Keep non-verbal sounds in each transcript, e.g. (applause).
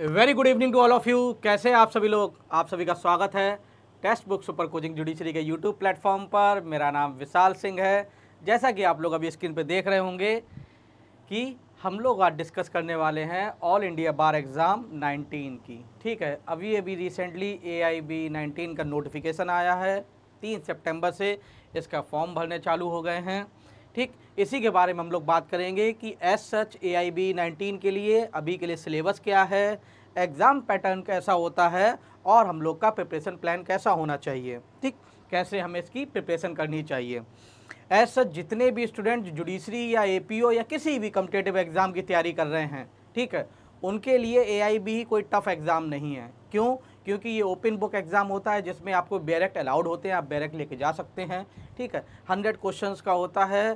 Very good evening to all of you कैसे आप सभी लोग आप सभी का स्वागत है text book super coaching judiciary के यूट्यूब प्लेटफॉर्म पर मेरा नाम विशाल सिंह है जैसा कि आप लोग अभी स्क्रीन पर देख रहे होंगे कि हम लोग आज डिस्कस करने वाले हैं ऑल इंडिया बार एग्ज़ाम 19 की ठीक है अभी अभी recently A I B nineteen का नोटिफिकेशन आया है तीन सेप्टेम्बर से इसका फॉर्म भरने चालू हो गए हैं ठीक इसी के बारे में हम लोग बात करेंगे कि as such A I B nineteen के लिए अभी के लिए सिलेबस क्या है एग्ज़ाम पैटर्न कैसा होता है और हम लोग का प्रिपरेशन प्लान कैसा होना चाहिए ठीक कैसे हमें इसकी प्रिपरेशन करनी चाहिए एस सच जितने भी स्टूडेंट जुडिशरी या एपीओ या किसी भी कम्पिटेटिव एग्ज़ाम की तैयारी कर रहे हैं ठीक है उनके लिए ए आई बी कोई टफ़ एग्ज़ाम नहीं है क्यों क्योंकि ये ओपन बुक एग्ज़ाम होता है जिसमें आपको बैरेक्ट अलाउड होते हैं आप बैरेक्ट लेके जा सकते हैं ठीक है हंड्रेड क्वेश्चन का होता है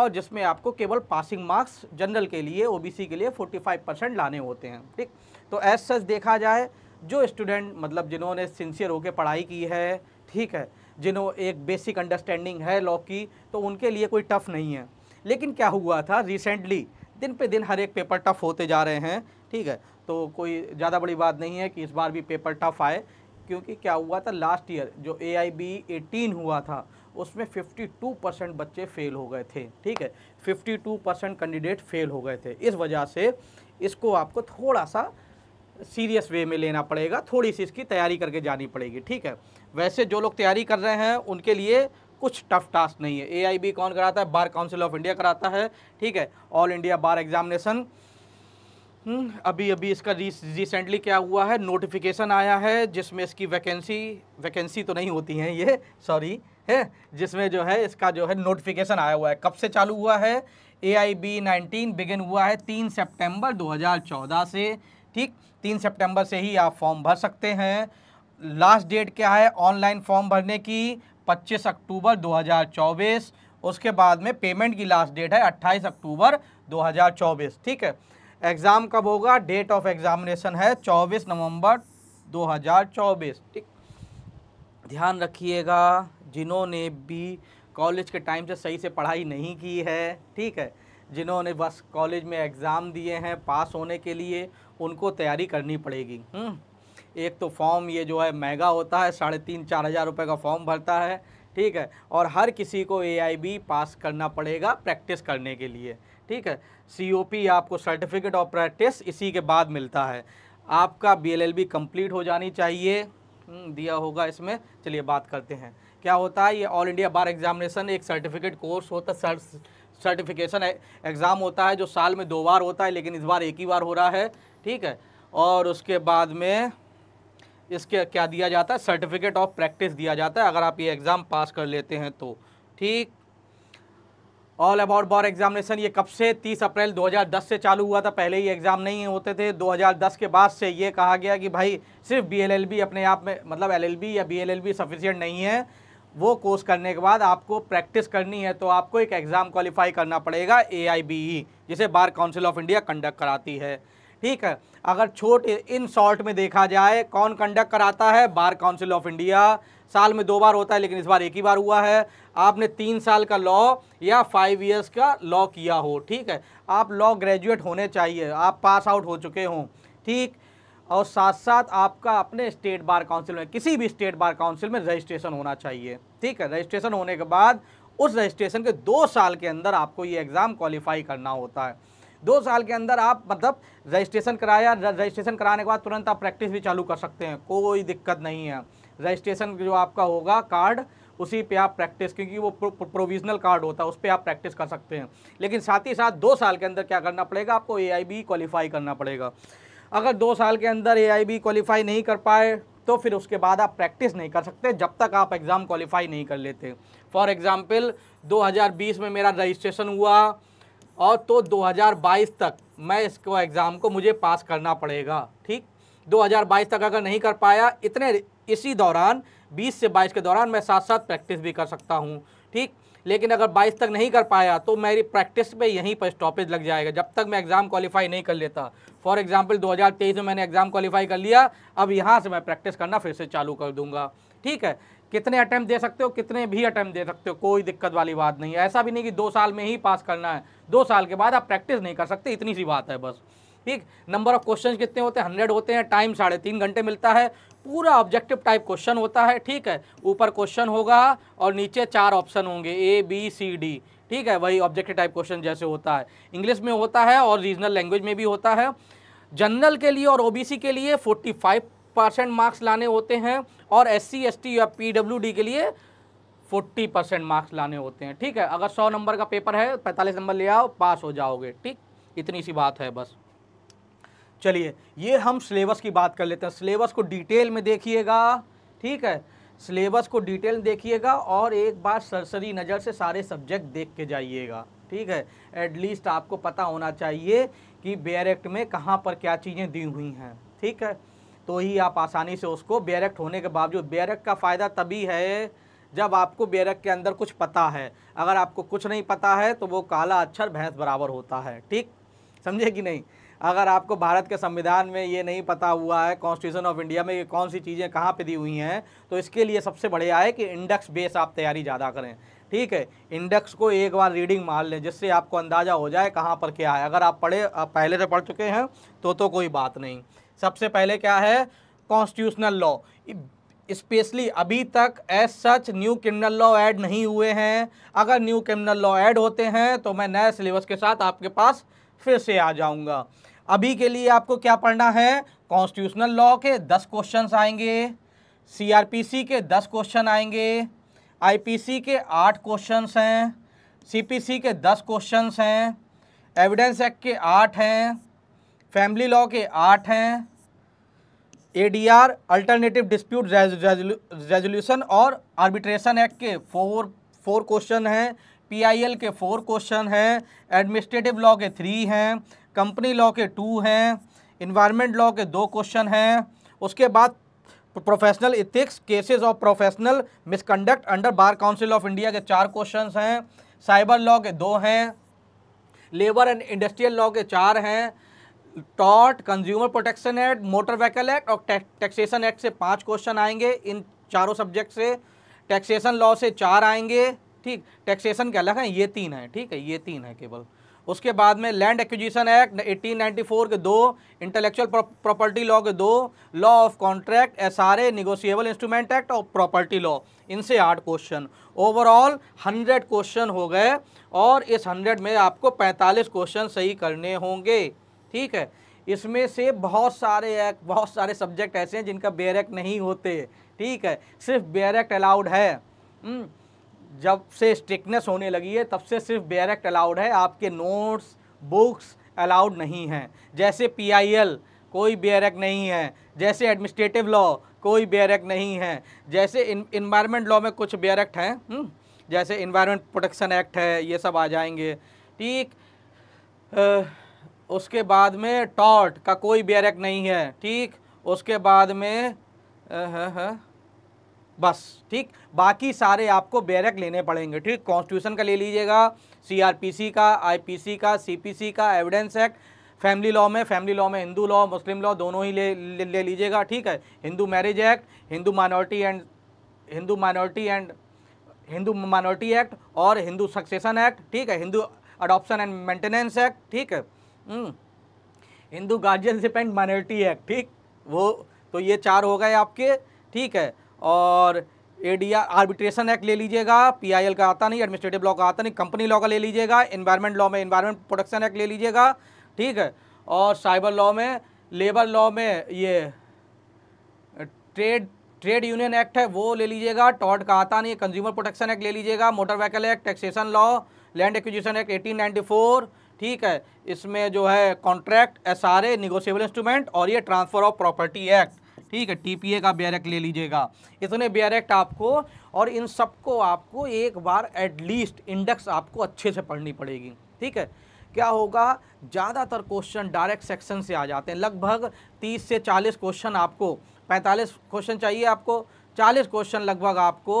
और जिसमें आपको केवल पासिंग मार्क्स जनरल के लिए ओबीसी के लिए 45 परसेंट लाने होते हैं ठीक तो एज सच देखा जाए जो स्टूडेंट मतलब जिन्होंने सिंसियर होकर पढ़ाई की है ठीक है जिन्हों एक बेसिक अंडरस्टैंडिंग है लॉ की तो उनके लिए कोई टफ़ नहीं है लेकिन क्या हुआ था रिसेंटली दिन पे दिन हर एक पेपर टफ़ होते जा रहे हैं ठीक है तो कोई ज़्यादा बड़ी बात नहीं है कि इस बार भी पेपर टफ आए क्योंकि क्या हुआ था लास्ट ईयर जो ए आई बी एटीन हुआ था उसमें 52 परसेंट बच्चे फेल हो गए थे ठीक है 52 परसेंट कैंडिडेट फेल हो गए थे इस वजह से इसको आपको थोड़ा सा सीरियस वे में लेना पड़ेगा थोड़ी सी इसकी तैयारी करके जानी पड़ेगी ठीक है वैसे जो लोग तैयारी कर रहे हैं उनके लिए कुछ टफ टास्क नहीं है ए कौन कराता है बार काउंसिल ऑफ इंडिया कराता है ठीक है all India bar examination hmm, अभी अभी इसका रिसेंटली क्या हुआ है नोटिफिकेशन आया है जिसमें इसकी वैकेंसी वैकेंसी तो नहीं होती है ये सॉरी है जिसमें जो है इसका जो है नोटिफिकेशन आया हुआ है कब से चालू हुआ है A I B nineteen begin हुआ है तीन सितंबर 2014 से ठीक तीन सितंबर से ही आप फॉर्म भर सकते हैं लास्ट डेट क्या है ऑनलाइन फॉर्म भरने की 25 अक्टूबर 2024 उसके बाद में पेमेंट की लास्ट डेट है 28 अक्टूबर 2024 ठीक है एग्ज़ाम कब होगा डेट ऑफ एग्ज़ामिनेशन है 24 नवंबर 2024 ठीक ध्यान रखिएगा जिन्होंने भी कॉलेज के टाइम से सही से पढ़ाई नहीं की है ठीक है जिन्होंने बस कॉलेज में एग्ज़ाम दिए हैं पास होने के लिए उनको तैयारी करनी पड़ेगी हम्म। एक तो फॉर्म ये जो है महंगा होता है साढ़े तीन चार हज़ार रुपये का फॉर्म भरता है ठीक है और हर किसी को ए पास करना पड़ेगा प्रैक्टिस करने के लिए ठीक है पी आपको सर्टिफिकेट ऑफ प्रैक्टिस इसी के बाद मिलता है आपका बीएलएलबी कंप्लीट हो जानी चाहिए हम्म, दिया होगा इसमें चलिए बात करते हैं क्या होता है ये ऑल इंडिया बार एग्जामिनेशन एक सर्टिफिकेट कोर्स होता है सर्टिफिकेशन एग्ज़ाम होता है जो साल में दो बार होता है लेकिन इस बार एक ही बार हो रहा है ठीक है और उसके बाद में इसके क्या दिया जाता है सर्टिफिकेट ऑफ प्रैक्टिस दिया जाता है अगर आप ये एग्ज़ाम पास कर लेते हैं तो ठीक ऑल अबाउट बॉर एग्जामिनेशन ये कब से 30 अप्रैल 2010 से चालू हुआ था पहले ही एग्ज़ाम नहीं होते थे 2010 के बाद से ये कहा गया कि भाई सिर्फ बीएलएलबी अपने आप में मतलब एलएलबी या बीएलएलबी सफिशिएंट नहीं है वो कोर्स करने के बाद आपको प्रैक्टिस करनी है तो आपको एक एग्ज़ाम क्वालिफाई करना पड़ेगा ए e, जिसे bar council of India conduct कराती है ठीक है अगर छोट इन शॉर्ट में देखा जाए कौन कंडक्ट कराता है बार काउंसिल ऑफ इंडिया साल में दो बार होता है लेकिन इस बार एक ही बार हुआ है आपने तीन साल का लॉ या फाइव इयर्स का लॉ किया हो ठीक है आप लॉ ग्रेजुएट होने चाहिए आप पास आउट हो चुके हों ठीक और साथ साथ आपका अपने स्टेट बार काउंसिल में किसी भी स्टेट बार काउंसिल में रजिस्ट्रेशन होना चाहिए ठीक है रजिस्ट्रेशन होने के बाद उस रजिस्ट्रेशन के दो साल के अंदर आपको ये एग्ज़ाम क्वालिफाई करना होता है दो साल के अंदर आप मतलब रजिस्ट्रेशन कराया रजिस्ट्रेशन कराने के बाद तुरंत आप प्रैक्टिस भी चालू कर सकते हैं कोई दिक्कत नहीं है रजिस्ट्रेशन जो आपका होगा कार्ड उसी पे आप प्रैक्टिस क्योंकि वो प्रोविजनल कार्ड होता है उस पर आप प्रैक्टिस कर सकते हैं लेकिन साथ ही साथ दो साल के अंदर क्या करना पड़ेगा आपको ए आई क्वालिफाई करना पड़ेगा अगर दो साल के अंदर ए आई क्वालिफाई नहीं कर पाए तो फिर उसके बाद आप प्रैक्टिस नहीं कर सकते जब तक आप एग्ज़ाम क्वालिफाई नहीं कर लेते फॉर एग्ज़ाम्पल 2020 में मेरा रजिस्ट्रेशन हुआ और तो 2022 तक मैं इसको एग्ज़ाम को मुझे पास करना पड़ेगा ठीक 2022 तक अगर नहीं कर पाया इतने इसी दौरान 20 से 22 के दौरान मैं साथ साथ प्रैक्टिस भी कर सकता हूँ ठीक लेकिन अगर 22 तक नहीं कर पाया तो मेरी प्रैक्टिस पे यहीं पर स्टॉपेज लग जाएगा जब तक मैं एग्ज़ाम क्वालिफाई नहीं कर लेता फॉर एग्ज़ाम्पल 2023 में मैंने एग्ज़ाम क्वालिफाई कर लिया अब यहाँ से मैं प्रैक्टिस करना फिर से चालू कर दूंगा ठीक है कितने अटैम्प्ट दे सकते हो कितने भी अटैम्प्ट दे सकते हो कोई दिक्कत वाली बात नहीं है ऐसा भी नहीं कि दो साल में ही पास करना है दो साल के बाद आप प्रैक्टिस नहीं कर सकते इतनी सी बात है बस ठीक नंबर ऑफ क्वेश्चन कितने होते हैं हंड्रेड होते हैं टाइम साढ़े तीन घंटे मिलता है पूरा ऑब्जेक्टिव टाइप क्वेश्चन होता है ठीक है ऊपर क्वेश्चन होगा और नीचे चार ऑप्शन होंगे ए बी सी डी ठीक है वही ऑब्जेक्टिव टाइप क्वेश्चन जैसे होता है इंग्लिश में होता है और रीजनल लैंग्वेज में भी होता है जनरल के लिए और ओ के लिए फोर्टी परसेंट मार्क्स लाने होते हैं और एस सी एस टी या पी डब्ल्यू डी के लिए 40 परसेंट मार्क्स लाने होते हैं ठीक है अगर 100 नंबर का पेपर है 45 नंबर ले आओ पास हो जाओगे ठीक इतनी सी बात है बस चलिए ये हम सिलेबस की बात कर लेते हैं सिलेबस को डिटेल में देखिएगा ठीक है सिलेबस को डिटेल देखिएगा और एक बार सरसरी नज़र से सारे सब्जेक्ट देख के जाइएगा ठीक है एटलीस्ट आपको पता होना चाहिए कि बेयर एक्ट में कहाँ पर क्या चीज़ें दी हुई हैं ठीक है तो ही आप आसानी से उसको बेयर एक्ट होने के बावजूद बेयर एक्ट का फ़ायदा तभी है जब आपको बेयर एक्ट के अंदर कुछ पता है अगर आपको कुछ नहीं पता है तो वो काला अक्षर भैंस बराबर होता है ठीक समझे कि नहीं अगर आपको भारत के संविधान में ये नहीं पता हुआ है कॉन्स्टिट्यूशन ऑफ इंडिया में ये कौन सी चीज़ें कहाँ पे दी हुई हैं तो इसके लिए सबसे बढ़िया है कि इंडेक्स बेस आप तैयारी ज़्यादा करें ठीक है इंडेक्स को एक बार रीडिंग मार लें जिससे आपको अंदाज़ा हो जाए कहाँ पर क्या है अगर आप पढ़े आप पहले से पढ़ चुके हैं तो तो कोई बात नहीं सबसे पहले क्या है कॉन्स्टिट्यूशनल लॉ स्पेशली अभी तक as such new criminal law add नहीं हुए हैं अगर न्यू क्रिमिनल लॉ ऐड होते हैं तो मैं नए सिलेबस के साथ आपके पास फिर से आ जाऊँगा अभी के लिए आपको क्या पढ़ना है कॉन्स्टिट्यूशनल लॉ के दस क्वेश्चन आएंगे सीआरपीसी के दस क्वेश्चन आएंगे आईपीसी के आठ क्वेश्चन हैं सीपीसी के दस क्वेश्चन हैं एविडेंस एक्ट के आठ हैं फैमिली लॉ के आठ हैं एडीआर अल्टरनेटिव डिस्प्यूट रेजोल्यूशन और आर्बिट्रेशन एक्ट के फोर फोर क्वेश्चन हैं पीआईएल के फोर क्वेश्चन हैं एडमिनिस्ट्रेटिव लॉ के थ्री हैं कंपनी लॉ के टू हैं इन्वायरमेंट लॉ के दो क्वेश्चन हैं उसके बाद professional ethics cases of professional misconduct under bar council of India के चार क्वेश्चन हैं साइबर लॉ के दो हैं लेबर एंड इंडस्ट्रियल लॉ के चार हैं taught consumer protection act motor vehicle act और टैक्सेशन एक्ट से पांच क्वेश्चन आएंगे इन चारों सब्जेक्ट से टैक्सेशन लॉ से चार आएंगे ठीक टैक्सेशन अलग है ये तीन है ठीक है ये तीन है केवल उसके बाद में लैंड एक्विजिशन एक्ट 1894 के दो इंटेलेक्चुअल प्रॉपर्टी लॉ के दो law of contract S R negotiable instrument act और प्रॉपर्टी लॉ इनसे आठ क्वेश्चन ओवरऑल हंड्रेड क्वेश्चन हो गए और इस हंड्रेड में आपको पैंतालीस क्वेश्चन सही करने होंगे ठीक है इसमें से बहुत सारे एक्ट बहुत सारे सब्जेक्ट ऐसे हैं जिनका बेरेक्ट एक्ट नहीं होते ठीक है सिर्फ बेरेक्ट एक्ट अलाउड है हम्म। जब से स्ट्रिकनेस होने लगी है तब से सिर्फ बेरेक्ट अलाउड है आपके नोट्स बुक्स अलाउड नहीं हैं जैसे पीआईएल कोई बेयर नहीं है जैसे एडमिनिस्ट्रेटिव लॉ कोई बेयर नहीं है जैसे इन्वायरमेंट लॉ में कुछ बेरेक्ट हैं हम्म, जैसे इन्वायरमेंट प्रोटेक्शन एक्ट है ये सब आ जाएंगे ठीक उसके बाद में टॉट का कोई बेयर नहीं है ठीक उसके बाद में आ, हा, हा, बस ठीक बाकी सारे आपको बैरक लेने पड़ेंगे ठीक कॉन्स्टिट्यूशन का ले लीजिएगा सीआरपीसी का आईपीसी का सीपीसी का एविडेंस एक्ट फैमिली लॉ में फैमिली लॉ में हिंदू लॉ मुस्लिम लॉ दोनों ही ले ले, ले लीजिएगा ठीक है Hindu marriage act Hindu minority and Hindu minority and Hindu minority act और हिंदू सक्सेसन एक्ट ठीक है Hindu adoption and maintenance act ठीक है Hindu guardianship and minority act ठीक वो तो ये चार हो गए आपके ठीक है और A D R arbitration act ले लीजिएगा पी आई एल का आता नहीं एडमिनिस्ट्रेटिव लॉ का आता नहीं कंपनी लॉ का ले लीजिएगा इन्वायरमेंट लॉ में इन्वायरमेंट प्रोटेक्शन एक्ट ले लीजिएगा ठीक है और साइबर लॉ में लेबर लॉ में ये ट्रेड ट्रेड यूनियन एक्ट है वो ले लीजिएगा टॉट का आता नहीं कंज्यूमर प्रोटेक्शन एक्ट ले लीजिएगा motor vehicle act taxation law land acquisition act eighteen ninety four ठीक है इसमें जो है contract S R A negotiable instrument और ये ट्रांसफ़र ऑफ प्रॉपर्टी एक्ट ठीक है टीपीए का बैरक ले लीजिएगा इतने बैरक आपको और इन सबको आपको एक बार एटलीस्ट इंडेक्स आपको अच्छे से पढ़नी पड़ेगी ठीक है क्या होगा ज़्यादातर क्वेश्चन डायरेक्ट सेक्शन से आ जाते हैं लगभग 30 से 40 क्वेश्चन आपको 45 क्वेश्चन चाहिए आपको 40 क्वेश्चन लगभग आपको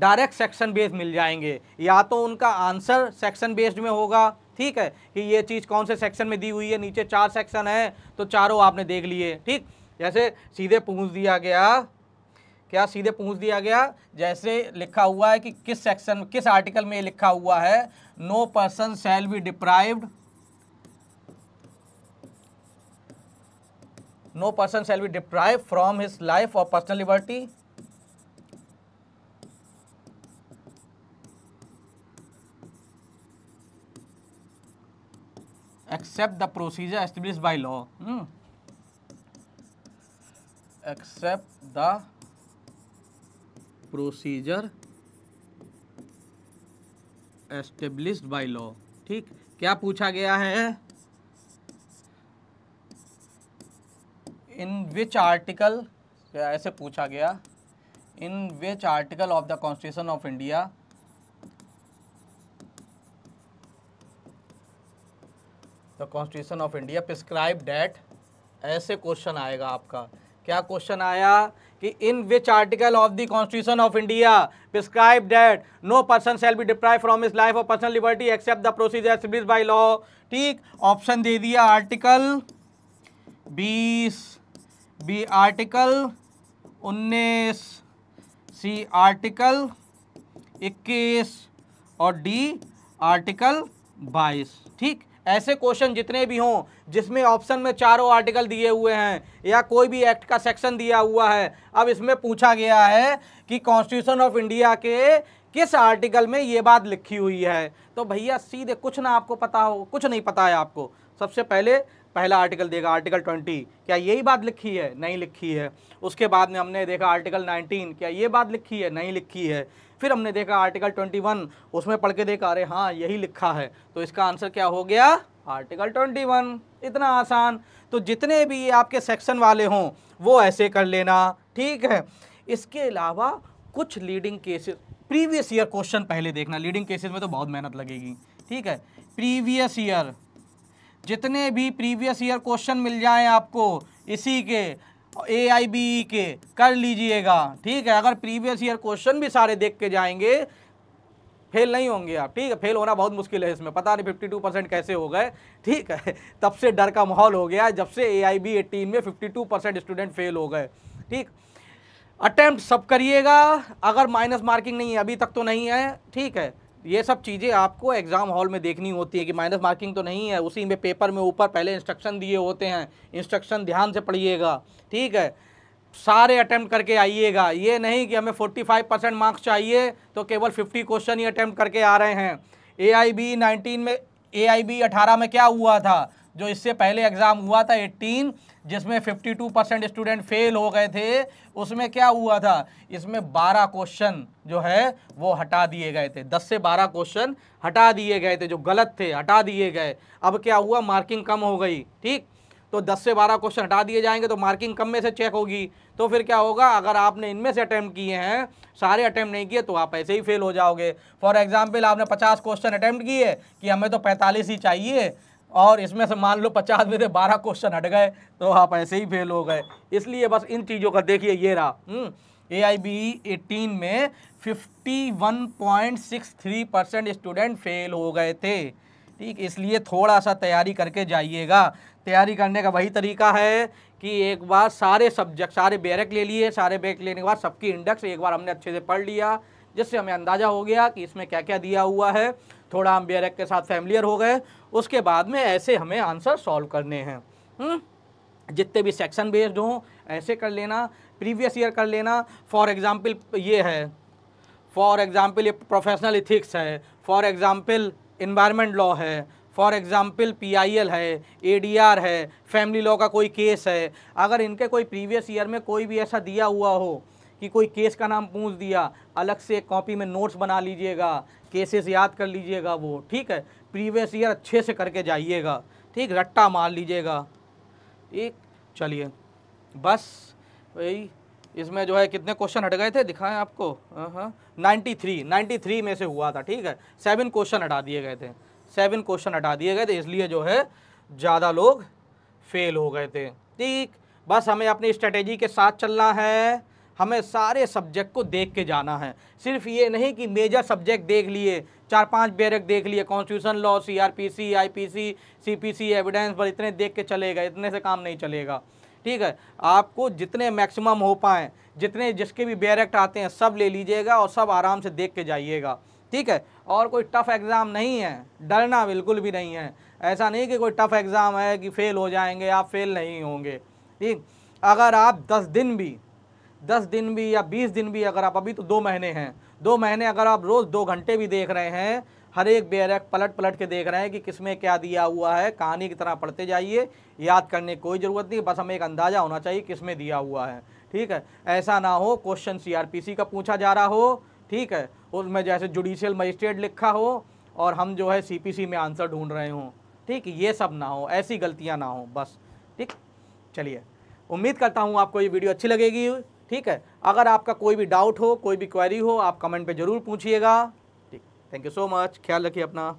डायरेक्ट सेक्शन बेस्ड मिल जाएंगे या तो उनका आंसर सेक्शन बेस्ड में होगा ठीक है कि ये चीज़ कौन से सेक्शन में दी हुई है नीचे चार सेक्शन है तो चारों आपने देख लिए ठीक जैसे सीधे पूछ दिया गया क्या सीधे पूछ दिया गया जैसे लिखा हुआ है कि किस सेक्शन किस आर्टिकल में लिखा हुआ है no person shall be deprived no person shall be deprive from his life और personal liberty except the procedure establish by law accept the procedure established by law ठीक क्या पूछा गया है इन विच आर्टिकल ऐसे पूछा गया in which article of the constitution of India the constitution of India prescribe that ऐसे क्वेश्चन आएगा आपका क्या क्वेश्चन आया कि in which article of the constitution of India prescribe that no person shall be deprive from his life और personal liberty except the procedure establish by law ठीक option दे दिया आर्टिकल बीस बी आर्टिकल उन्नीस सी article इक्कीस और D article बाईस ठीक ऐसे क्वेश्चन जितने भी हों जिसमें ऑप्शन में चारों आर्टिकल दिए हुए हैं या कोई भी एक्ट का सेक्शन दिया हुआ है अब इसमें पूछा गया है कि कॉन्स्टिट्यूशन ऑफ इंडिया के किस आर्टिकल में ये बात लिखी हुई है तो भैया सीधे कुछ ना आपको पता हो कुछ नहीं पता है आपको सबसे पहले पहला आर्टिकल देगा आर्टिकल ट्वेंटी क्या यही बात लिखी है नहीं लिखी है उसके बाद में हमने देखा आर्टिकल नाइनटीन क्या ये बात लिखी है नहीं लिखी है फिर हमने देखा आर्टिकल 21 उसमें पढ़ के देखा अरे हाँ यही लिखा है तो इसका आंसर क्या हो गया आर्टिकल 21 इतना आसान तो जितने भी आपके सेक्शन वाले हों वो ऐसे कर लेना ठीक है इसके अलावा कुछ leading cases previous year question पहले देखना लीडिंग केसेस में तो बहुत मेहनत लगेगी ठीक है प्रीवियस ईयर जितने भी प्रीवियस ईयर क्वेश्चन मिल जाए आपको इसी के ए आई बी ई के कर लीजिएगा ठीक है अगर प्रीवियस ईयर क्वेश्चन भी सारे देख के जाएंगे फेल नहीं होंगे आप ठीक है फेल होना बहुत मुश्किल है इसमें पता नहीं फिफ्टी टू परसेंट कैसे हो गए ठीक है (laughs) तब से डर का माहौल हो गया जब से ए आई बी एटीन में fifty two percent student fail हो गए ठीक अटैम्प्ट सब करिएगा अगर माइनस मार्किंग नहीं है अभी तक तो नहीं है ठीक है ये सब चीज़ें आपको एग्ज़ाम हॉल में देखनी होती है कि माइनस मार्किंग तो नहीं है उसी में पेपर में ऊपर पहले इंस्ट्रक्शन दिए होते हैं इंस्ट्रक्शन ध्यान से पढ़िएगा ठीक है सारे अटैम्प्ट करके आइएगा ये नहीं कि हमें 45 परसेंट मार्क्स चाहिए तो केवल 50 क्वेश्चन ही अटैम्प्ट करके आ रहे हैं ए आई बी नाइनटीन में ए आई बी अठारह में क्या हुआ था जो इससे पहले एग्ज़ाम हुआ था एट्टीन जिसमें 52 परसेंट स्टूडेंट फेल हो गए थे उसमें क्या हुआ था इसमें 12 क्वेश्चन जो है वो हटा दिए गए थे 10 से 12 क्वेश्चन हटा दिए गए थे जो गलत थे हटा दिए गए अब क्या हुआ मार्किंग कम हो गई ठीक तो 10 से 12 क्वेश्चन हटा दिए जाएंगे तो मार्किंग कम में से चेक होगी तो फिर क्या होगा अगर आपने इनमें से अटैम्प्ट किए हैं सारे अटैम्प्ट नहीं किए तो आप ऐसे ही फेल हो जाओगे फॉर एग्जाम्पल आपने 50 क्वेश्चन अटैम्प्ट किए कि हमें तो 45 ही चाहिए और इसमें से मान लो पचास में से बारह क्वेश्चन हट गए तो आप ऐसे ही फेल हो गए इसलिए बस इन चीज़ों का देखिए ये रहा ए आई बी एटीन में fifty one point six three percent student fail हो गए थे ठीक इसलिए थोड़ा सा तैयारी करके जाइएगा तैयारी करने का वही तरीका है कि एक बार सारे सब्जेक्ट सारे बैरक ले लिए सारे बैरक लेने के बाद सबकी इंडेक्स एक बार हमने अच्छे से पढ़ लिया जिससे हमें अंदाज़ा हो गया कि इसमें क्या क्या दिया हुआ है थोड़ा हम बैरक के साथ फैमिलियर हो गए उसके बाद में ऐसे हमें आंसर सॉल्व करने हैं हम्म? जितने भी सेक्शन बेस्ड हों ऐसे कर लेना प्रीवियस ईयर कर लेना फॉर एग्ज़ाम्पल ये है फॉर एग्ज़ाम्पल ये प्रोफेशनल इथिक्स है फॉर एग्ज़ाम्पल इन्वायरमेंट लॉ है फॉर एग्ज़ाम्पल एल है आर है फैमिली लॉ का कोई केस है अगर इनके कोई प्रीवियस ईयर में कोई भी ऐसा दिया हुआ हो कि कोई केस का नाम पूछ दिया अलग से कॉपी में नोट्स बना लीजिएगा केसेस याद कर लीजिएगा वो ठीक है प्रीवियस ईयर अच्छे से करके जाइएगा ठीक रट्टा मार लीजिएगा ठीक चलिए बस वही इसमें जो है कितने क्वेश्चन हट गए थे दिखाएं आपको हाँ नाइन्टी थ्री नाइन्टी थ्री में से हुआ था ठीक है सेवन क्वेश्चन हटा दिए गए थे सेवन क्वेश्चन हटा दिए गए थे इसलिए जो है ज़्यादा लोग फेल हो गए थे ठीक बस हमें अपनी स्ट्रेटेजी के साथ चलना है हमें सारे सब्जेक्ट को देख के जाना है सिर्फ ये नहीं कि मेजर सब्जेक्ट देख लिए चार पांच बेरक देख लिए constitution law C R P C I P C C P C evidence पर इतने देख के चलेगा इतने से काम नहीं चलेगा ठीक है आपको जितने मैक्सिमम हो पाएँ जितने जिसके भी बेरेक्ट आते हैं सब ले लीजिएगा और सब आराम से देख के जाइएगा ठीक है और कोई टफ़ एग्ज़ाम नहीं है डरना बिल्कुल भी नहीं है ऐसा नहीं कि कोई टफ़ एग्ज़ाम है कि फ़ेल हो जाएंगे आप फेल नहीं होंगे ठीक अगर आप दस दिन भी दस दिन भी या बीस दिन भी अगर आप अभी तो दो महीने हैं दो महीने अगर आप रोज़ दो घंटे भी देख रहे हैं हर एक बेरक पलट पलट के देख रहे हैं कि किस में क्या दिया हुआ है कहानी की तरह पढ़ते जाइए याद करने की कोई ज़रूरत नहीं बस हमें एक अंदाज़ा होना चाहिए किस में दिया हुआ है ठीक है ऐसा ना हो क्वेश्चन सी का पूछा जा रहा हो ठीक है उसमें जैसे जुडिशियल मजिस्ट्रेट लिखा हो और हम जो है सी में आंसर ढूंढ रहे हों ठीक ये सब ना हो ऐसी गलतियाँ ना हो बस ठीक चलिए उम्मीद करता हूँ आपको ये वीडियो अच्छी लगेगी ठीक है अगर आपका कोई भी डाउट हो कोई भी क्वेरी हो आप कमेंट पे ज़रूर पूछिएगा ठीक थैंक यू सो मच ख्याल रखिए अपना